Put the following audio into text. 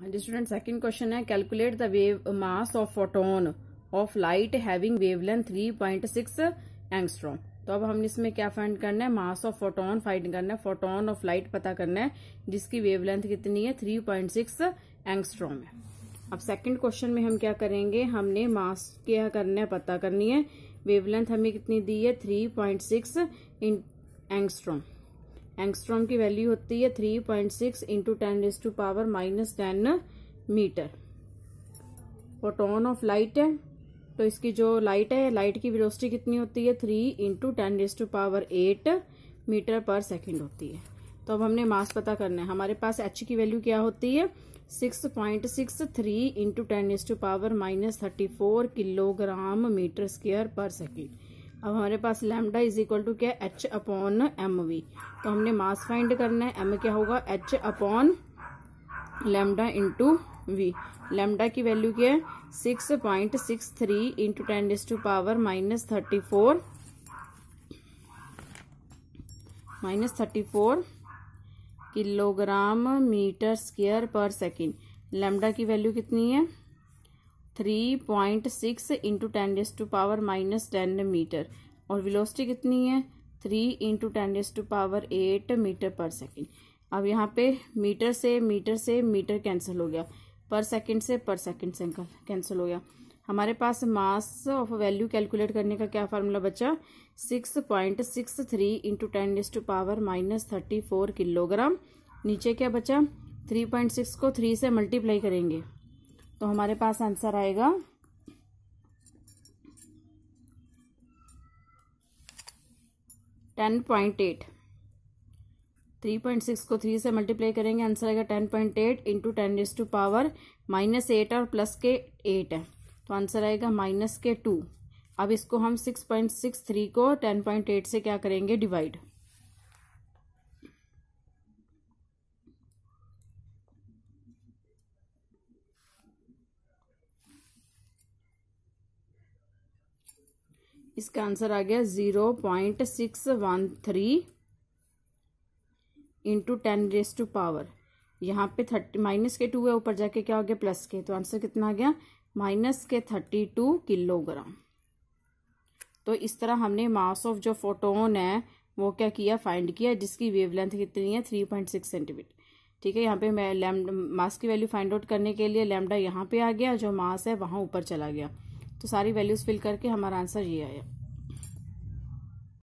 हाँ जी student second question है calculate the wave mass of photon of light having wavelength 3.6 angstrom तो अब हमने इसमें क्या फाइंड करना है मास ऑफ फोटोन फाइंड करना है फोटोन ऑफ लाइट पता करना है जिसकी वेवलेंथ कितनी है 3.6 पॉइंट एंगस्ट्रॉम है अब सेकंड क्वेश्चन में हम क्या करेंगे हमने मास क्या करना है पता करनी है वेवलेंथ हमें कितनी दी है थ्री पॉइंट एंगस्ट्रॉम एंगस्ट्रॉम की वैल्यू होती है three point six into ten raise to power minus ten metre photon of light है तो इसकी जो लाइट है लाइट की विरोस्टी कितनी होती है three into ten raise to power eight metre per second होती है तो अब हमने मास पता करना है हमारे पास एच की वैल्यू क्या होती है six point six three into ten raise to power minus thirty four kilogram metre square per second अब हमारे पास लेमडा इज इक्वल टू क्या एच अपॉन एम वी तो हमने मास फाइंड करना है एम क्या होगा h upon lambda into v lambda की वैल्यू क्या है six point six three into ten is to power minus thirty four minus thirty four kilogram metre square per second lambda की value कितनी है three point six into ten raise to power minus ten metre और velocity कितनी है three into ten raise to power eight metre per second अब यहाँ पे metre से मीटर से मीटर कैंसिल हो गया पर सेकेंड से पर सेकेंड से कैंसिल हो गया हमारे पास मास ऑफ वैल्यू कैलकुलेट करने का क्या फार्मूला बचा six point six three into ten raise to power minus thirty four kilogram नीचे क्या बचा थ्री पॉइंट सिक्स को थ्री से मल्टीप्लाई करेंगे तो हमारे पास आंसर आएगा ten point eight three point six को थ्री से मल्टीप्लाई करेंगे आंसर आएगा ten point eight into ten is to power minus eight और प्लस के एट है तो आंसर आएगा माइनस के टू अब इसको हम सिक्स पॉइंट सिक्स थ्री को टेन पॉइंट एट से क्या करेंगे डिवाइड इसका आंसर आ गया zero point six one three into ten raise to power यहाँ पे थर्टी माइनस के टू है ऊपर जाके क्या हो गया प्लस के तो आंसर कितना आ गया माइनस के थर्टी टू किलोग्राम तो इस तरह हमने मास ऑफ जो फोटोन है वो क्या किया फाइंड किया जिसकी वेवलेंथ कितनी है थ्री पॉइंट सिक्स सेंटीमीटर ठीक है यहाँ पे मैं लेम मास की वैल्यू फाइंड आउट करने के लिए लैमडा यहाँ पे आ गया जो मास है वहाँ ऊपर चला गया तो सारी वैल्यूज फिल करके हमारा आंसर ये आया